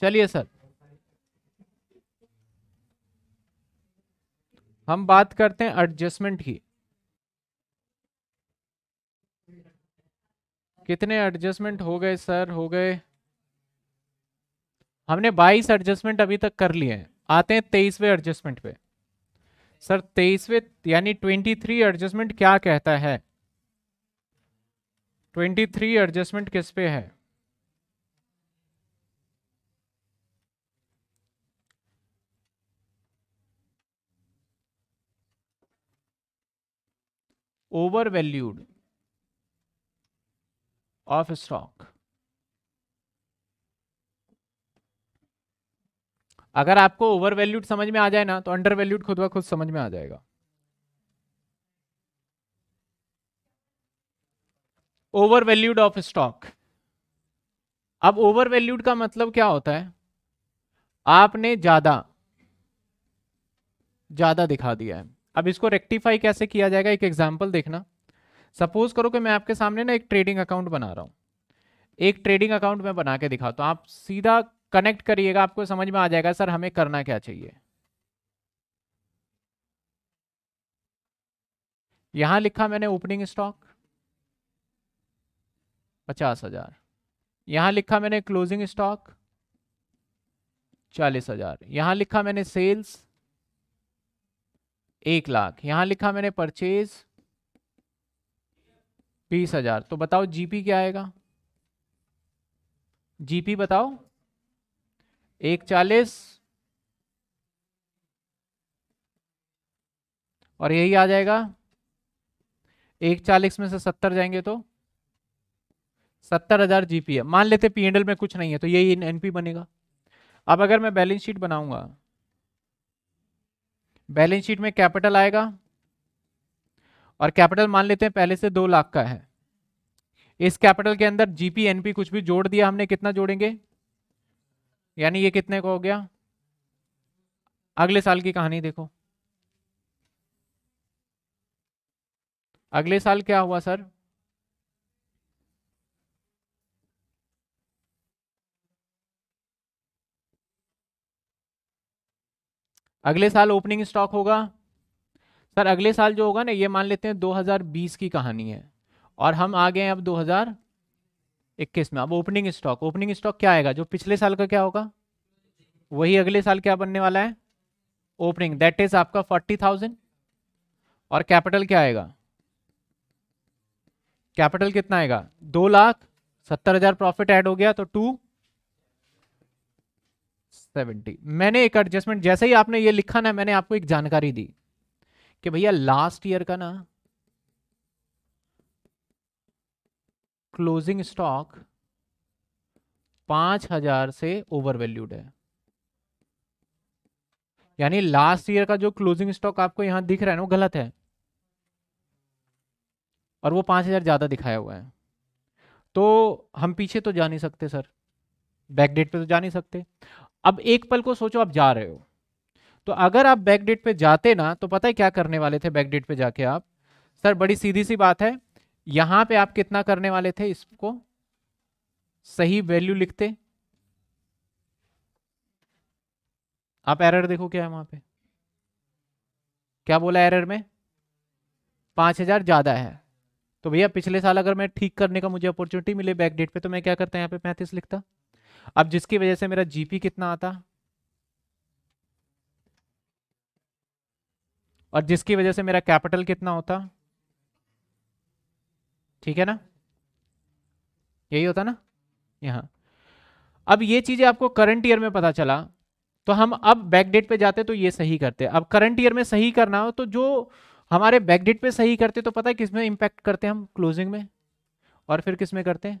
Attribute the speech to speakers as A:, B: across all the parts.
A: चलिए सर हम बात करते हैं एडजस्टमेंट की कितने एडजस्टमेंट हो गए सर हो गए हमने 22 एडजस्टमेंट अभी तक कर लिए हैं आते हैं तेईसवें एडजस्टमेंट पे सर तेईसवें यानी 23 एडजस्टमेंट क्या कहता है 23 एडजस्टमेंट किस पे है ओवर वैल्यूड ऑफ स्टॉक अगर आपको ओवर वैल्यूड समझ में आ जाए ना तो अंडर वैल्यूड खुद ब खुद समझ में आ जाएगा ओवर वैल्यूड ऑफ स्टॉक अब ओवर वैल्यूड का मतलब क्या होता है आपने ज्यादा ज्यादा दिखा दिया है अब इसको रेक्टिफाई कैसे किया जाएगा एक एग्जाम्पल देखना सपोज करो कि मैं आपके सामने ना एक ट्रेडिंग अकाउंट बना रहा हूँ एक ट्रेडिंग अकाउंट मैं बना के दिखा तो आप सीधा कनेक्ट करिएगा आपको समझ में आ जाएगा सर हमें करना क्या चाहिए यहां लिखा मैंने ओपनिंग स्टॉक पचास हजार यहां लिखा मैंने क्लोजिंग स्टॉक चालीस हजार यहां लिखा मैंने सेल्स एक लाख यहां लिखा मैंने परचेज बीस हजार तो बताओ जीपी क्या आएगा जीपी बताओ एक चालीस और यही आ जाएगा एक चालीस में से सत्तर जाएंगे तो सत्तर हजार जीपी है मान लेते पी एंडल में कुछ नहीं है तो यही एनपी बनेगा अब अगर मैं बैलेंस शीट बनाऊंगा बैलेंस शीट में कैपिटल आएगा और कैपिटल मान लेते हैं पहले से दो लाख का है इस कैपिटल के अंदर जीपी एनपी कुछ भी जोड़ दिया हमने कितना जोड़ेंगे यानी ये कितने का हो गया अगले साल की कहानी देखो अगले साल क्या हुआ सर अगले साल ओपनिंग स्टॉक होगा सर अगले साल जो होगा ना ये मान लेते हैं 2020 की कहानी है और हम आ गए हैं अब 2021 में अब ओपनिंग स्टॉक ओपनिंग स्टॉक क्या आएगा जो पिछले साल का क्या होगा वही अगले साल क्या बनने वाला है ओपनिंग दैट इज आपका फोर्टी थाउजेंड और कैपिटल क्या आएगा कैपिटल कितना आएगा दो लाख सत्तर हजार प्रॉफिट ऐड हो गया तो टू सेवेंटी मैंने एक एडजस्टमेंट जैसे ही आपने ये लिखा ना मैंने आपको एक जानकारी दी कि भैया लास्ट ईयर का ना क्लोजिंग स्टॉक पांच हजार से ओवर वैल्यूड है यानी लास्ट ईयर का जो क्लोजिंग स्टॉक आपको यहां दिख रहा है ना वो गलत है और वो पांच हजार ज्यादा दिखाया हुआ है तो हम पीछे तो जा नहीं सकते सर बैक डेट पे तो जा नहीं सकते अब एक पल को सोचो आप जा रहे हो तो अगर आप बैक डेट पे जाते ना तो पता है क्या करने वाले थे बैक डेट पे जाके आप सर बड़ी सीधी सी बात है यहां पे आप कितना करने वाले थे इसको सही वैल्यू लिखते आप एरर देखो क्या है वहां पे क्या बोला एरर में पांच हजार ज्यादा है तो भैया पिछले साल अगर मैं ठीक करने का मुझे अपॉर्चुनिटी मिले बैक डेट पे तो मैं क्या करता यहाँ पे पैंतीस लिखता अब जिसकी वजह से मेरा जीपी कितना आता और जिसकी वजह से मेरा कैपिटल कितना होता ठीक है ना यही होता ना यहाँ अब ये चीजें आपको करंट ईयर में पता चला तो हम अब बैकडेट पे जाते तो ये सही करते अब करंट ईयर में सही करना हो तो जो हमारे बैकडेट पे सही करते तो पता है किसमें इंपैक्ट इम्पैक्ट करते हैं हम क्लोजिंग में और फिर किस में करते हैं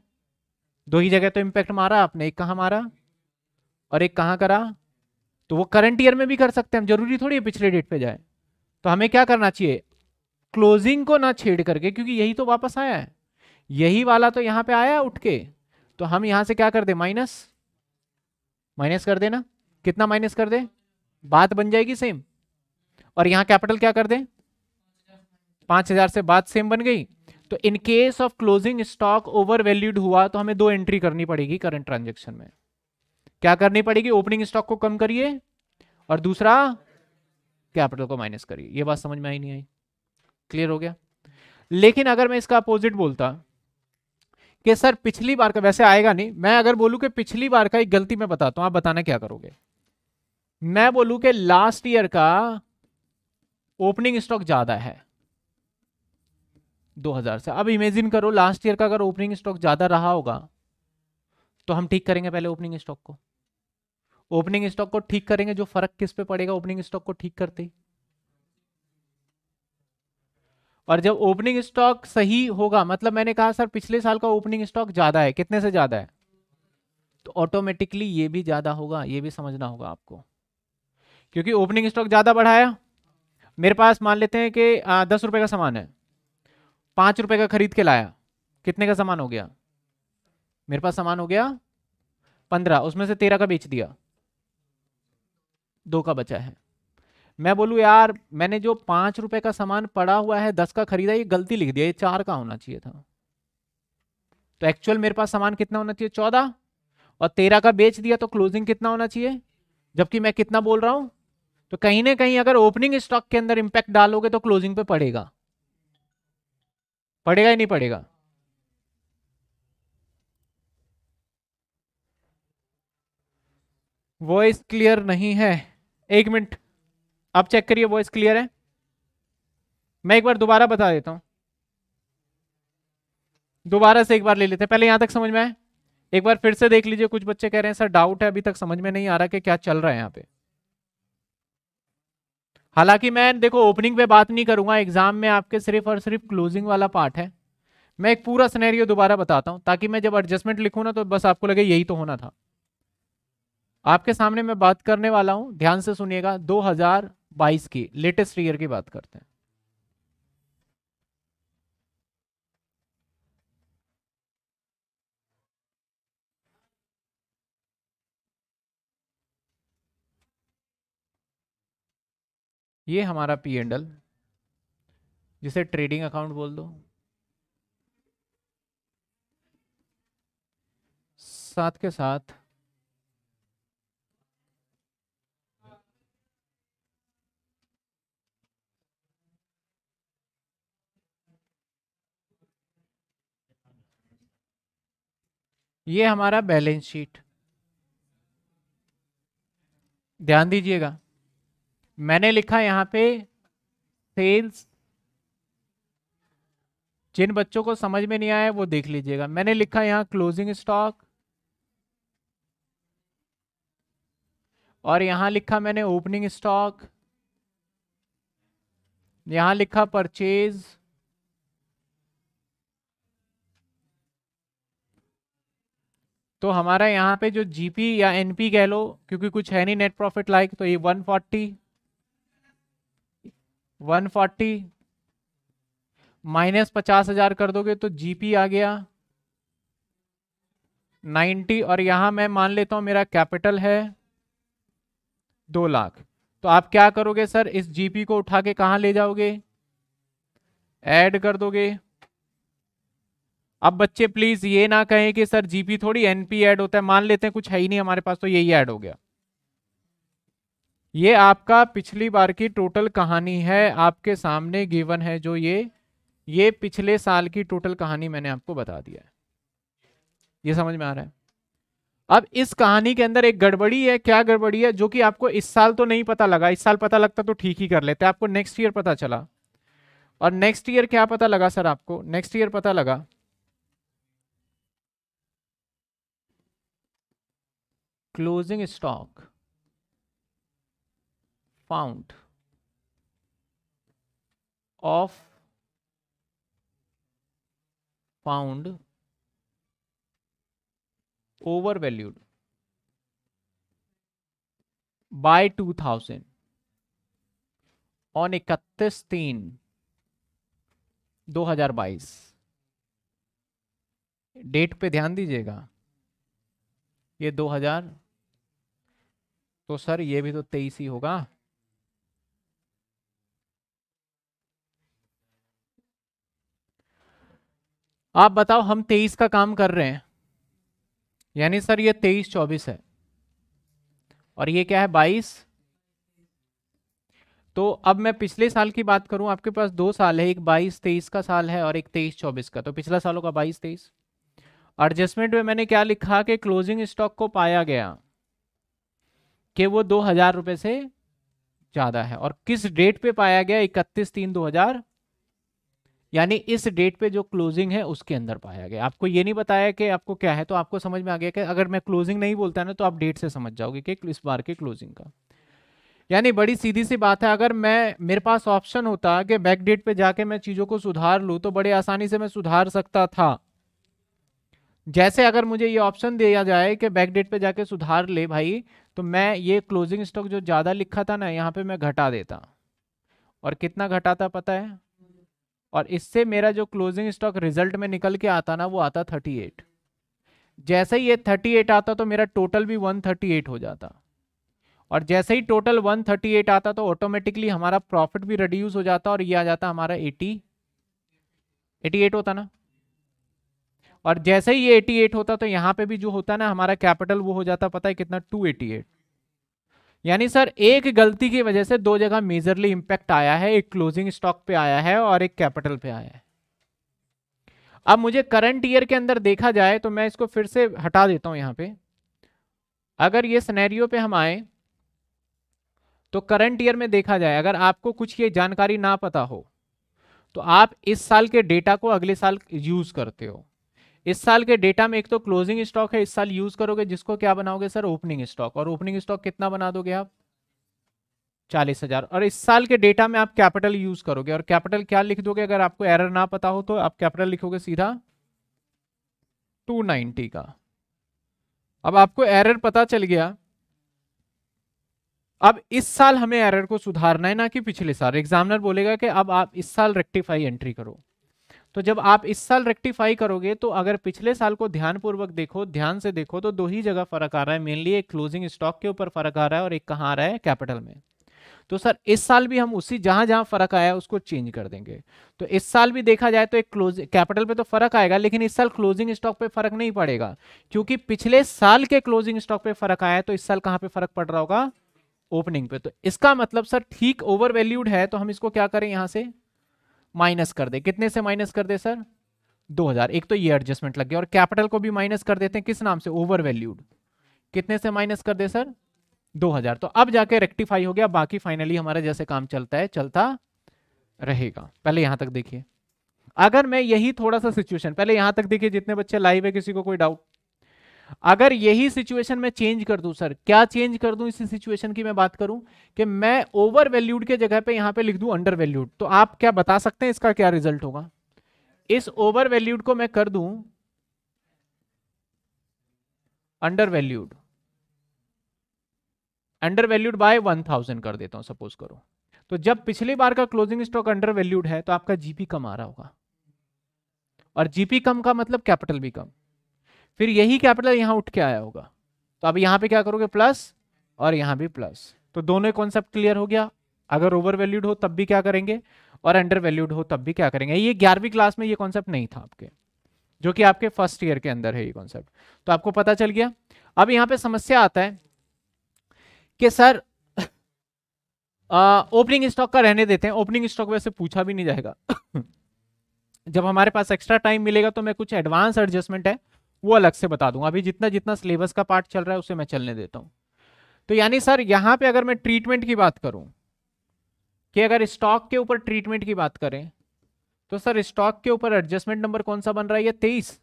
A: दो ही जगह तो इम्पैक्ट मारा आपने एक कहाँ मारा और एक कहाँ करा तो वो करंट ईयर में भी कर सकते हैं हम जरूरी थोड़ी है पिछले डेट पे जाए तो हमें क्या करना चाहिए क्लोजिंग को ना छेड़ करके क्योंकि यही तो वापस आया है यही वाला तो यहाँ पे आया उठ के तो हम यहाँ से क्या कर दे माइनस माइनस कर देना कितना माइनस कर दे बात बन जाएगी सेम और यहाँ कैपिटल क्या कर दे पाँच हज़ार से बात सेम बन गई तो in case of closing stock over valued हुआ तो हमें दो एंट्री करनी पड़ेगी करंट ट्रांजेक्शन में क्या करनी पड़ेगी ओपनिंग स्टॉक को कम करिए और दूसरा कैपिटल को माइनस करिए ये बात समझ में आई नहीं आई क्लियर हो गया लेकिन अगर मैं इसका अपोजिट बोलता कि सर पिछली बार का वैसे आएगा नहीं मैं अगर बोलूं कि पिछली बार का एक गलती मैं बताता हूं आप बताना क्या करोगे मैं बोलूं कि लास्ट ईयर का ओपनिंग स्टॉक ज़्यादा है 2000 से अब इमेजिन करो लास्ट ईयर का अगर ओपनिंग स्टॉक ज़्यादा रहा होगा तो हम ठीक करेंगे पहले ओपनिंग स्टॉक को ओपनिंग स्टॉक को ठीक करेंगे जो फर्क किस पे पड़ेगा ओपनिंग स्टॉक को ठीक करते ही और जब ओपनिंग स्टॉक सही होगा मतलब मैंने कहा सर पिछले साल का ओपनिंग स्टॉक ज़्यादा है कितने से ज़्यादा है तो ऑटोमेटिकली ये भी ज़्यादा होगा ये भी समझना होगा आपको क्योंकि ओपनिंग स्टॉक ज़्यादा बढ़ाया मेरे पास मान लेते हैं कि दस रुपये का सामान है पांच रुपए का खरीद के लाया कितने का सामान हो गया मेरे पास सामान हो गया पंद्रह उसमें से तेरह का बेच दिया दो का बचा है मैं बोलूं यार मैंने जो पांच रुपए का सामान पड़ा हुआ है दस का खरीदा ये गलती लिख दिया ये चार का होना चाहिए था तो एक्चुअल मेरे पास सामान कितना होना चाहिए चौदह और तेरह का बेच दिया तो क्लोजिंग कितना होना चाहिए जबकि मैं कितना बोल रहा हूं तो कहीं ना कहीं अगर ओपनिंग स्टॉक के अंदर इंपैक्ट डालोगे तो क्लोजिंग पे पड़ेगा पड़ेगा ही नहीं पड़ेगा वॉइस क्लियर नहीं है एक मिनट आप चेक करिए वॉइस क्लियर है मैं एक बार दोबारा बता देता हूं दोबारा से एक बार ले लेते हैं पहले यहां तक समझ में आए एक बार फिर से देख लीजिए कुछ बच्चे कह रहे हैं सर डाउट है अभी तक समझ में नहीं आ रहा कि क्या चल रहा है यहां पे हालांकि मैं देखो ओपनिंग पे बात नहीं करूंगा एग्जाम में आपके सिर्फ और सिर्फ क्लोजिंग वाला पार्ट है मैं एक पूरा सिनेरियो दोबारा बताता हूं ताकि मैं जब एडजस्टमेंट लिखूं ना तो बस आपको लगे यही तो होना था आपके सामने मैं बात करने वाला हूं ध्यान से सुनिएगा 2022 की लेटेस्ट ईयर की बात करते हैं ये हमारा पी एंड एल जिसे ट्रेडिंग अकाउंट बोल दो साथ के साथ ये हमारा बैलेंस शीट ध्यान दीजिएगा मैंने लिखा यहाँ पे सेल्स जिन बच्चों को समझ में नहीं आया वो देख लीजिएगा मैंने लिखा यहाँ क्लोजिंग स्टॉक और यहां लिखा मैंने ओपनिंग स्टॉक यहां लिखा परचेज तो हमारा यहाँ पे जो जीपी या एनपी कह लो क्योंकि कुछ है नहीं नेट प्रॉफिट लाइक तो ये 140 वन फोर्टी माइनस पचास हजार कर दोगे तो जीपी आ गया नाइन्टी और यहां मैं मान लेता हूं मेरा कैपिटल है दो लाख तो आप क्या करोगे सर इस जीपी को उठा के कहा ले जाओगे ऐड कर दोगे अब बच्चे प्लीज ये ना कहें कि सर जीपी थोड़ी एनपी ऐड होता है मान लेते हैं कुछ है ही नहीं हमारे पास तो यही ऐड हो गया ये आपका पिछली बार की टोटल कहानी है आपके सामने गिवन है जो ये ये पिछले साल की टोटल कहानी मैंने आपको बता दिया है ये समझ में आ रहा है अब इस कहानी के अंदर एक गड़बड़ी है क्या गड़बड़ी है जो कि आपको इस साल तो नहीं पता लगा इस साल पता लगता तो ठीक ही कर लेते आपको नेक्स्ट ईयर पता चला और नेक्स्ट ईयर क्या पता लगा सर आपको नेक्स्ट ईयर पता लगा closing stock found of found overvalued by 2000 on इकतीस तीन 2022 डेट पे ध्यान दीजिएगा ये 2000 तो सर ये भी तो तेईस ही होगा आप बताओ हम तेईस का काम कर रहे हैं यानी सर ये तेईस चौबीस है और ये क्या है बाईस तो अब मैं पिछले साल की बात करूं आपके पास दो साल है एक बाईस तेईस का साल है और एक तेईस चौबीस का तो पिछला सालों का बाईस तेईस एडजस्टमेंट में मैंने क्या लिखा कि क्लोजिंग स्टॉक को पाया गया कि वो दो हजार रुपये से ज़्यादा है और किस डेट पे पाया गया इकतीस तीन दो हजार यानी इस डेट पे जो क्लोजिंग है उसके अंदर पाया गया आपको ये नहीं बताया कि आपको क्या है तो आपको समझ में आ गया कि अगर मैं क्लोजिंग नहीं बोलता ना तो आप डेट से समझ जाओगे कि इस बार के क्लोजिंग का यानी बड़ी सीधी सी बात है अगर मैं मेरे पास ऑप्शन होता कि बैक डेट पे जाके मैं चीज़ों को सुधार लूँ तो बड़े आसानी से मैं सुधार सकता था जैसे अगर मुझे ये ऑप्शन दिया जाए कि बैक डेट पे जाके सुधार ले भाई तो मैं ये क्लोजिंग स्टॉक जो ज़्यादा लिखा था ना यहाँ पे मैं घटा देता और कितना घटाता पता है और इससे मेरा जो क्लोजिंग स्टॉक रिजल्ट में निकल के आता ना वो आता थर्टी एट जैसे ही ये थर्टी एट आता तो मेरा टोटल भी वन थर्टी एट हो जाता और जैसे ही टोटल वन थर्टी एट आता तो ऑटोमेटिकली हमारा प्रॉफिट भी रिड्यूस हो जाता और ये आ जाता हमारा एटी एटी एट होता ना और जैसे ही ये एटी एट होता तो यहाँ पे भी जो होता ना हमारा कैपिटल वो हो जाता पता है कितना टू एटी एट यानी सर एक गलती की वजह से दो जगह मेजरली इंपैक्ट आया है एक क्लोजिंग स्टॉक पे आया है और एक कैपिटल पे आया है अब मुझे करंट ईयर के अंदर देखा जाए तो मैं इसको फिर से हटा देता हूं यहां पे अगर ये सिनेरियो पे हम आए तो करंट ईयर में देखा जाए अगर आपको कुछ ये जानकारी ना पता हो तो आप इस साल के डेटा को अगले साल यूज करते हो इस साल के डेटा में एक तो क्लोजिंग स्टॉक है इस साल यूज करोगे जिसको क्या बनाओगे सर ओपनिंग स्टॉक और ओपनिंग स्टॉक कितना बना दोगे आप चालीस हजार और इस साल के डेटा में आप कैपिटल यूज करोगे और कैपिटल क्या लिख दोगे अगर आपको एरर ना पता हो तो आप कैपिटल लिखोगे सीधा 290 का अब आपको एरर पता चल गया अब इस साल हमें एरर को सुधारना है ना कि पिछले साल एग्जामिनर बोलेगा कि अब आप इस साल रेक्टिफाई एंट्री करो तो जब आप इस साल रेक्टिफाई करोगे तो अगर पिछले साल को ध्यानपूर्वक देखो ध्यान से देखो तो दो ही जगह फर्क आ रहा है मेनली एक क्लोजिंग स्टॉक के ऊपर फर्क आ रहा है और एक कहाँ आ रहा है कैपिटल में तो सर इस साल भी हम उसी जहां जहां फर्क आया उसको चेंज कर देंगे तो इस साल भी देखा जाए तो एक क्लोज कैपिटल पे तो फर्क आएगा लेकिन इस साल क्लोजिंग स्टॉक पे फर्क नहीं पड़ेगा क्योंकि पिछले साल के क्लोजिंग स्टॉक पे फर्क आया तो इस साल कहां पे फर्क पड़ रहा होगा ओपनिंग पे तो इसका मतलब सर ठीक ओवर वैल्यूड है तो हम इसको क्या करें यहां से माइनस कर दे कितने से माइनस कर दे सर 2000 एक तो ये एडजस्टमेंट लग गया और कैपिटल को भी माइनस कर देते हैं किस नाम से ओवर वैल्यूड कितने से माइनस कर दे सर 2000 तो अब जाके रेक्टिफाई हो गया बाकी फाइनली हमारा जैसे काम चलता है चलता रहेगा पहले यहां तक देखिए अगर मैं यही थोड़ा सा सिचुएशन पहले यहां तक देखिए जितने बच्चे लाइव है किसी को कोई डाउट अगर यही सिचुएशन में चेंज कर दूं सर क्या चेंज कर दूं इसी सिचुएशन की मैं बात करूं कि मैं ओवर वैल्यूड के जगह पे यहां पे लिख दूं अंडर वैल्यूड तो आप क्या बता सकते हैं इसका क्या रिजल्ट होगा इस ओवर वैल्यूड को मैं कर दूं undervalued undervalued by one thousand कर देता हूं सपोज करो तो जब पिछली बार का क्लोजिंग स्टॉक अंडर वैल्यूड है तो आपका जीपी कम आ रहा होगा और जीपी कम का मतलब कैपिटल भी कम फिर यही कैपिटल मतलब यहां उठ के आया होगा तो अब यहां पे क्या करोगे प्लस और यहां भी प्लस तो दोनों कॉन्सेप्ट क्लियर हो गया अगर ओवर वैल्यूड हो तब भी क्या करेंगे और अंडर वैल्यूड हो तब भी क्या करेंगे ये ग्यारहवीं क्लास में ये कॉन्सेप्ट नहीं था आपके जो कि आपके फर्स्ट ईयर के अंदर है ये कॉन्सेप्ट तो आपको पता चल गया अब यहां पर समस्या आता है कि सर ओपनिंग स्टॉक का रहने देते हैं ओपनिंग स्टॉक वैसे पूछा भी नहीं जाएगा जब हमारे पास एक्स्ट्रा टाइम मिलेगा तो मैं कुछ एडवांस एडजस्टमेंट है वो अलग से बता दूंगा अभी जितना जितना सिलेबस का पार्ट चल रहा है उसे मैं चलने देता हूं तो यानी सर यहां पे अगर मैं ट्रीटमेंट की बात करूं कि अगर स्टॉक के ऊपर ट्रीटमेंट की बात करें तो सर स्टॉक के ऊपर एडजस्टमेंट नंबर कौन सा बन रहा है या तेईस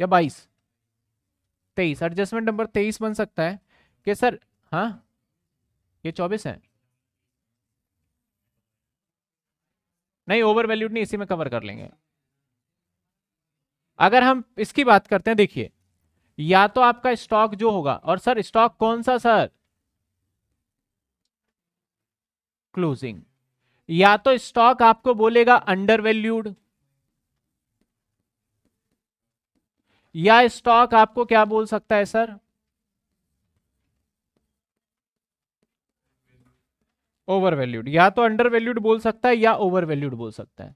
A: या बाईस तेईस एडजस्टमेंट नंबर तेईस बन सकता है कि सर हाँ ये चौबीस है नहीं ओवर वैल्यूड नहीं इसी में कवर कर लेंगे अगर हम इसकी बात करते हैं देखिए या तो आपका स्टॉक जो होगा और सर स्टॉक कौन सा सर क्लोजिंग या तो स्टॉक आपको बोलेगा अंडर वैल्यूड या स्टॉक आपको क्या बोल सकता है सर ओवर वैल्यूड या तो अंडर वैल्यूड बोल सकता है या ओवर वैल्यूड बोल सकता है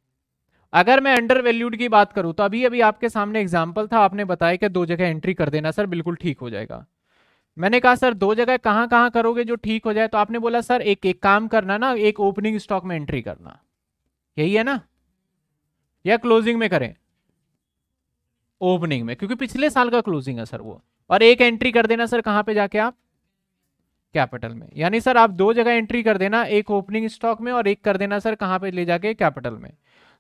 A: अगर मैं अंडर वैल्यूड की बात करूं तो अभी अभी आपके सामने एग्जाम्पल था आपने बताया कि दो जगह एंट्री कर देना सर बिल्कुल ठीक हो जाएगा मैंने कहा सर दो जगह कहाँ कहाँ करोगे जो ठीक हो जाए तो आपने बोला सर एक एक काम करना ना एक ओपनिंग स्टॉक में एंट्री करना यही है ना या क्लोजिंग में करें ओपनिंग में क्योंकि पिछले साल का क्लोजिंग है सर वो और एक एंट्री कर देना सर कहाँ पे जाके आप कैपिटल में यानी सर आप दो जगह एंट्री कर देना एक ओपनिंग स्टॉक में और एक कर देना सर कहाँ पे ले जाके कैपिटल में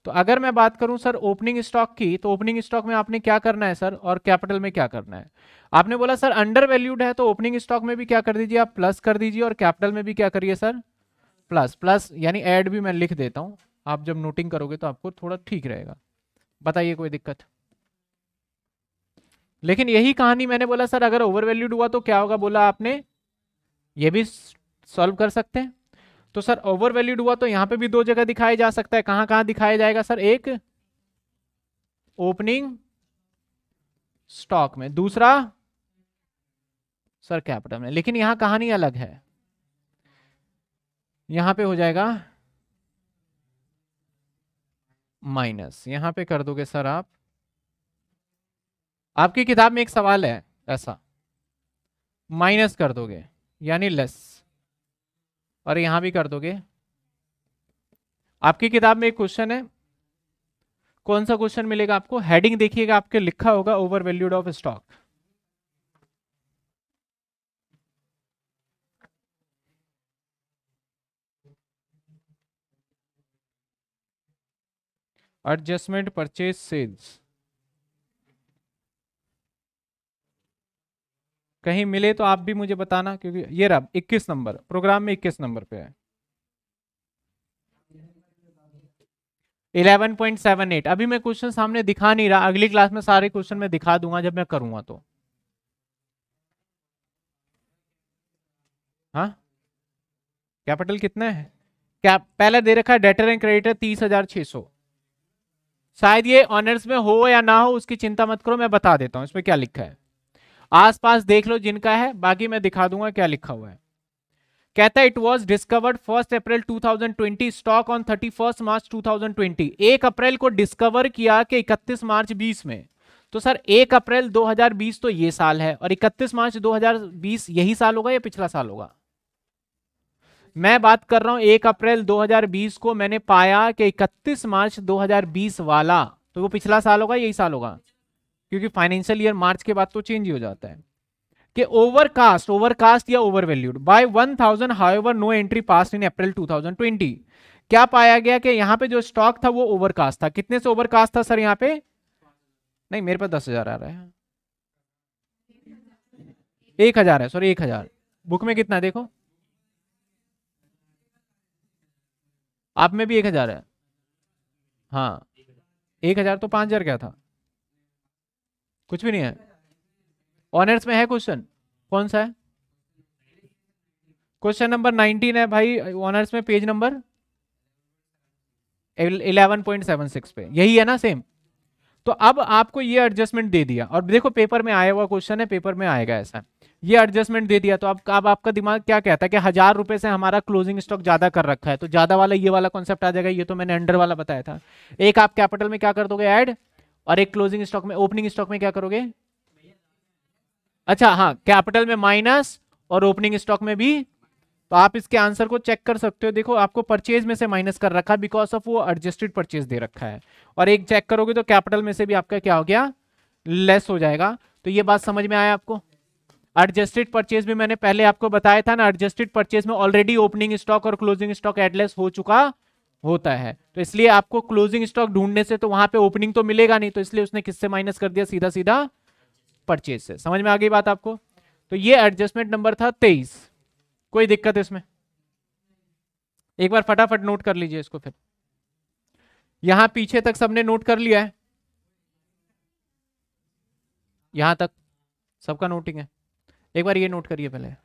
A: तो अगर मैं बात करूं सर ओपनिंग स्टॉक की तो ओपनिंग स्टॉक में आपने क्या करना है सर और कैपिटल में क्या करना है आपने बोला सर अंडर वैल्यूड है तो ओपनिंग स्टॉक में भी क्या कर दीजिए आप प्लस कर दीजिए और कैपिटल में भी क्या करिए सर प्लस प्लस यानी एड भी मैं लिख देता हूं आप जब नोटिंग करोगे तो आपको थोड़ा ठीक रहेगा बताइए कोई दिक्कत लेकिन यही कहानी मैंने बोला सर अगर ओवर वैल्यूड हुआ तो क्या होगा बोला आपने ये भी सॉल्व कर सकते हैं तो सर ओवर वैल्यूड हुआ तो यहां पे भी दो जगह दिखाया जा सकता है कहां कहां दिखाया जाएगा सर एक ओपनिंग स्टॉक में दूसरा सर कैपिटल में लेकिन यहां कहानी अलग है यहां पे हो जाएगा माइनस यहां पे कर दोगे सर आप आपकी किताब में एक सवाल है ऐसा माइनस कर दोगे यानी लेस और यहां भी कर दोगे आपकी किताब में एक क्वेश्चन है कौन सा क्वेश्चन मिलेगा आपको हेडिंग देखिएगा आपके लिखा होगा over valued of stock adjustment purchase sales कहीं मिले तो आप भी मुझे बताना क्योंकि ये रहा इक्कीस नंबर प्रोग्राम में इक्कीस नंबर पे है 11.78 अभी मैं क्वेश्चन सामने दिखा नहीं रहा अगली क्लास में सारे क्वेश्चन मैं दिखा दूंगा जब मैं करूंगा तो हाँ कैपिटल कितना है क्या पहले दे रखा है डेटर एंड क्रेडिटर तीस हजार छह सौ शायद ये ऑनर्स में हो या ना हो उसकी चिंता मत करो मैं बता देता हूँ इसमें क्या लिखा है आसपास देख लो जिनका है बाकी मैं दिखा दूंगा क्या लिखा हुआ है कहता है it was discovered first April 2020 stock on thirty March 2020 एक अप्रैल को डिस्कवर किया कि 31 मार्च 20 में तो सर एक अप्रैल 2020 तो ये साल है और 31 मार्च 2020 यही साल होगा या पिछला साल होगा मैं बात कर रहा हूं एक अप्रैल 2020 को मैंने पाया कि 31 मार्च 2020 वाला तो वो पिछला साल होगा यही साल होगा क्योंकि फाइनेंशियल ईयर मार्च के बाद तो चेंज ही हो जाता है कि ओवरकास्ट ओवरकास्ट या overvalued by one thousand however no entry pass in April 2020 क्या पाया गया कि यहां पे जो स्टॉक था वो ओवरकास्ट था कितने से ओवरकास्ट था सर यहाँ पे नहीं मेरे पास दस हजार आ रहा है एक हजार है सॉरी एक हजार बुक में कितना देखो आप में भी एक हजार है हाँ एक हजार तो पांच हजार क्या था कुछ भी नहीं है ऑनर्स में है क्वेश्चन कौन सा है क्वेश्चन नंबर नाइनटीन है भाई ऑनर्स में page number eleven point seven six पे यही है ना सेम तो अब आपको ये एडजस्टमेंट दे दिया और देखो पेपर में आया हुआ क्वेश्चन है पेपर में आएगा ऐसा ये एडजस्टमेंट दे दिया तो अब अब आपका दिमाग क्या कहता है कि हजार रुपए से हमारा क्लोजिंग स्टॉक ज्यादा कर रखा है तो ज्यादा वाला ये वाला कॉन्सेप्ट आ जाएगा ये तो मैंने अंडर वाला बताया था एक आप कैपिटल में क्या कर दोगे ऐड और एक क्लोजिंग स्टॉक में ओपनिंग स्टॉक में क्या करोगे अच्छा हाँ कैपिटल में माइनस और ओपनिंग स्टॉक में भी तो आप इसके आंसर को चेक कर सकते हो देखो आपको परचेज में से माइनस कर रखा है बिकॉज ऑफ वो एडजस्टेड परचेज दे रखा है और एक चेक करोगे तो कैपिटल में से भी आपका क्या हो गया लेस हो जाएगा तो ये बात समझ में आया आपको एडजस्टेड परचेज भी मैंने पहले आपको बताया था ना एडजस्टेड परचेज में ऑलरेडी ओपनिंग स्टॉक और क्लोजिंग स्टॉक एडलेस हो चुका होता है तो इसलिए आपको क्लोजिंग स्टॉक ढूंढने से तो वहां पे ओपनिंग तो मिलेगा नहीं तो इसलिए उसने किससे माइनस कर दिया सीधा सीधा परचेज से समझ में आ गई बात आपको तो ये एडजस्टमेंट नंबर था तेईस कोई दिक्कत इसमें एक बार फटाफट नोट कर लीजिए इसको फिर यहां पीछे तक सबने नोट कर लिया है यहां तक सबका नोटिंग है एक बार ये नोट करिए पहले